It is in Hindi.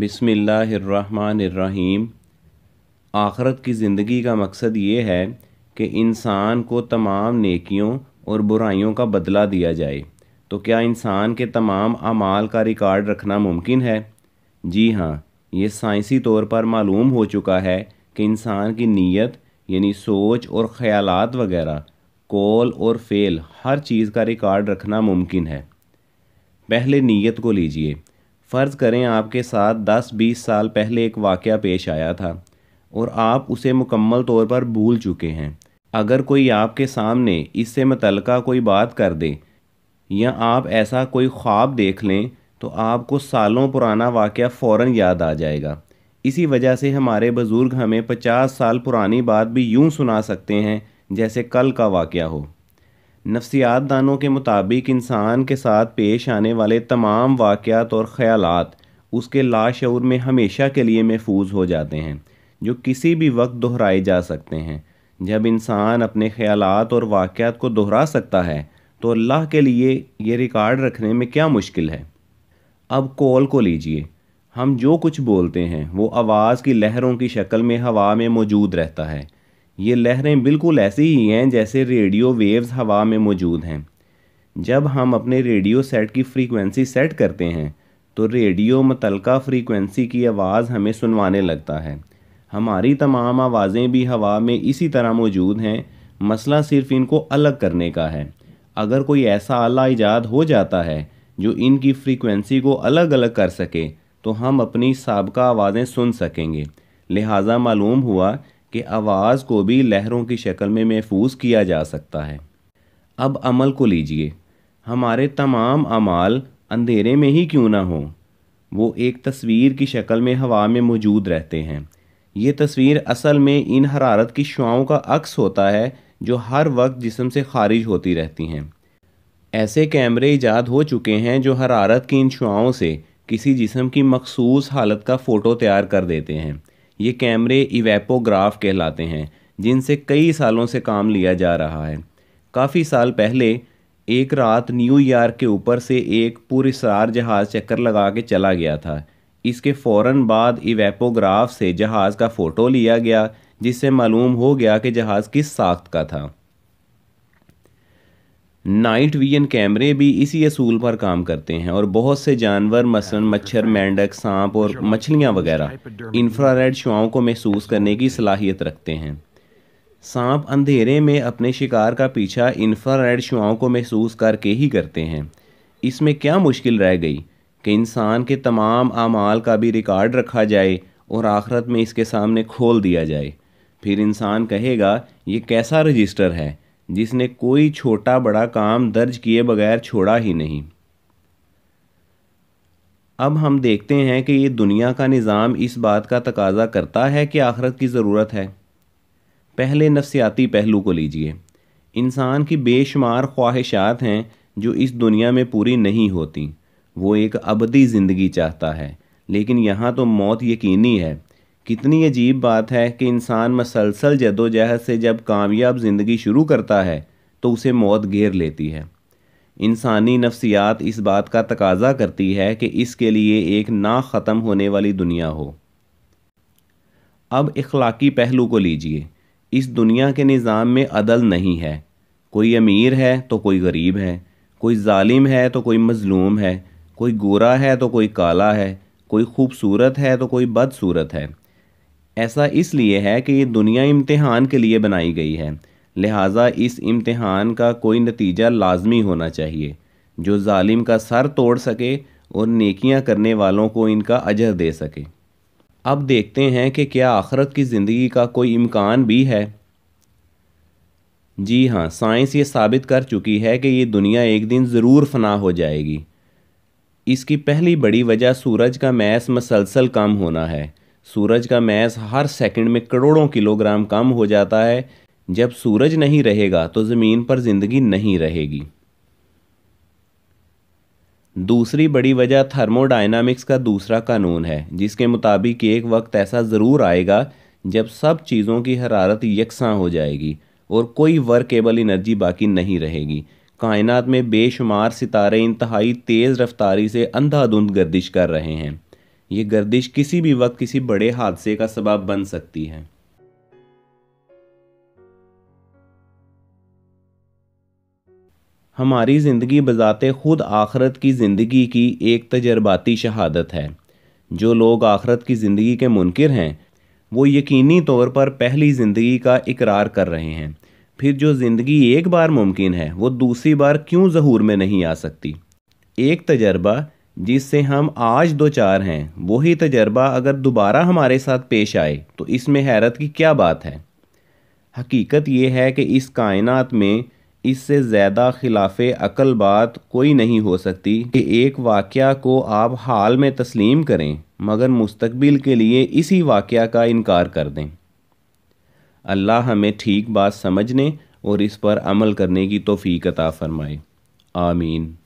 बिसमीम आखरत की ज़िंदगी का मकसद ये है कि इंसान को तमाम नेकियों और बुराइयों का बदला दिया जाए तो क्या इंसान के तमाम अमाल का रिकॉर्ड रखना मुमकिन है जी हाँ ये साइंसी तौर पर मालूम हो चुका है कि इंसान की नीयत यानी सोच और ख़्यालात वगैरह कॉल और फेल हर चीज़ का रिकॉर्ड रखना मुमकिन है पहले नीयत को लीजिए फ़र्ज़ करें आपके साथ 10-20 साल पहले एक वाक़ पेश आया था और आप उसे मुकम्मल तौर पर भूल चुके हैं अगर कोई आपके सामने इससे मतलका कोई बात कर दे या आप ऐसा कोई ख्वाब देख लें तो आपको सालों पुराना वाक़ फ़ौर याद आ जाएगा इसी वजह से हमारे बुज़ुर्ग हमें पचास साल पुरानी बात भी यूँ सुना सकते हैं जैसे कल का वाक़ हो नफ्सियात दानों के मुताबिक इंसान के साथ पेश आने वाले तमाम वाक़ात और ख्याल उसके लाशूर में हमेशा के लिए महफूज हो जाते हैं जो किसी भी वक्त दोहराए जा सकते हैं जब इंसान अपने ख्याल और वाक़ात को दोहरा सकता है तो अल्लाह के लिए ये रिकॉर्ड रखने में क्या मुश्किल है अब कॉल को लीजिए हम जो कुछ बोलते हैं वो आवाज़ की लहरों की शक्ल में हवा में मौजूद रहता है ये लहरें बिल्कुल ऐसी ही हैं जैसे रेडियो वेव्स हवा में मौजूद हैं जब हम अपने रेडियो सेट की फ्रीक्वेंसी सेट करते हैं तो रेडियो मतलक़ा फ्रीक्वेंसी की आवाज़ हमें सुनवाने लगता है हमारी तमाम आवाज़ें भी हवा में इसी तरह मौजूद हैं मसला सिर्फ इनको अलग करने का है अगर कोई ऐसा आला ईजाद हो जाता है जो इनकी फ्रीक्वेंसी को अलग अलग कर सके तो हम अपनी सबका आवाज़ें सुन सकेंगे लिहाजा मालूम हुआ कि आवाज़ को भी लहरों की शक्ल में महफूज किया जा सकता है अब अमल को लीजिए हमारे तमाम अमाल अंधेरे में ही क्यों ना हो वो एक तस्वीर की शक्ल में हवा में मौजूद रहते हैं ये तस्वीर असल में इन हरारत की शुआओं का अक्स होता है जो हर वक्त जिसम से खारिज होती रहती हैं ऐसे कैमरे ईजाद हो चुके हैं जो हरारत की इन शुआओं से किसी जिसम की मखसूस हालत का फ़ोटो तैयार कर देते हैं ये कैमरे इवेपोग्राफ कहलाते हैं जिनसे कई सालों से काम लिया जा रहा है काफ़ी साल पहले एक रात न्यूयॉर्क के ऊपर से एक पुरसार जहाज़ चक्कर लगा के चला गया था इसके फ़ौर बाद इवेपोग्राफ से जहाज़ का फ़ोटो लिया गया जिससे मालूम हो गया कि जहाज़ किस साख्त का था नाइट विजन कैमरे भी इसी असूल पर काम करते हैं और बहुत से जानवर मसलन मच्छर मेंढक सांप और मछलियाँ वगैरह इंफ्रारेड शुआओं को महसूस करने की सलाहियत रखते हैं सांप अंधेरे में अपने शिकार का पीछा इंफ्रारेड शुआओं को महसूस करके ही करते हैं इसमें क्या मुश्किल रह गई कि इंसान के तमाम आमाल का भी रिकॉर्ड रखा जाए और आखरत में इसके सामने खोल दिया जाए फिर इंसान कहेगा ये कैसा रजिस्टर है जिसने कोई छोटा बड़ा काम दर्ज किए बगैर छोड़ा ही नहीं अब हम देखते हैं कि ये दुनिया का निज़ाम इस बात का तकाजा करता है कि आखरत की ज़रूरत है पहले नफसियाती पहलू को लीजिए इंसान की बेशुमार ख्वाहिशात हैं जो इस दुनिया में पूरी नहीं होती वो एक अबदी ज़िंदगी चाहता है लेकिन यहाँ तो मौत यकीनी है कितनी अजीब बात है कि इंसान मसलसल जदोजहद से जब कामयाब ज़िंदगी शुरू करता है तो उसे मौत घेर लेती है इंसानी नफ्सियात इस बात का तकाजा करती है कि इसके लिए एक ना ख़त्म होने वाली दुनिया हो अब इखलाकी पहलू को लीजिए इस दुनिया के निज़ाम में अदल नहीं है कोई अमीर है तो कोई गरीब है कोई ालिम है तो कोई मज़लूम है कोई गोरा है तो कोई काला है कोई खूबसूरत है तो कोई बदसूरत है ऐसा इसलिए है कि ये दुनिया इम्तहान के लिए बनाई गई है लिहाजा इस इम्तहान का कोई नतीजा लाजमी होना चाहिए जो जालिम का सर तोड़ सके और नेकियां करने वालों को इनका अजर दे सके अब देखते हैं कि क्या आखरत की ज़िंदगी का कोई इम्कान भी है जी हाँ साइंस ये साबित कर चुकी है कि ये दुनिया एक दिन ज़रूर फना हो जाएगी इसकी पहली बड़ी वजह सूरज का मैस मसलसल कम होना है सूरज का मैस हर सेकंड में करोड़ों किलोग्राम कम हो जाता है जब सूरज नहीं रहेगा तो ज़मीन पर ज़िंदगी नहीं रहेगी दूसरी बड़ी वजह थर्मोडाइनमिक्स का दूसरा कानून है जिसके मुताबिक एक वक्त ऐसा ज़रूर आएगा जब सब चीज़ों की हरारत यकसा हो जाएगी और कोई वर्केबल एनर्जी बाकी नहीं रहेगी कायनात में बेशुमार सितारे इंतहाई तेज़ रफ्तारी से अंधाधुंध गर्दिश कर रहे हैं ये गर्दिश किसी भी वक्त किसी बड़े हादसे का सबब बन सकती है हमारी ज़िंदगी बज़ात खुद आखरत की ज़िंदगी की एक तजर्बाती शहादत है जो लोग आखरत की ज़िंदगी के मुनकर हैं वो यकीनी तौर पर पहली ज़िंदगी का इकरार कर रहे हैं फिर जो ज़िंदगी एक बार मुमकिन है वो दूसरी बार क्यों जहूर में नहीं आ सकती एक तजर्बा जिससे हम आज दो चार हैं वही तजर्बा अगर दोबारा हमारे साथ पेश आए तो इसमें हैरत की क्या बात है हकीकत यह है कि इस कायनात में इससे ज़्यादा खिलाफ अकल बात कोई नहीं हो सकती कि एक वाक़ को आप हाल में तस्लीम करें मगर मुस्तबिल के लिए इसी वाक़ का इनकार कर दें अल्लाह हमें ठीक बात समझने और इस पर अमल करने की तोफ़ी कता फ़रमाए आमीन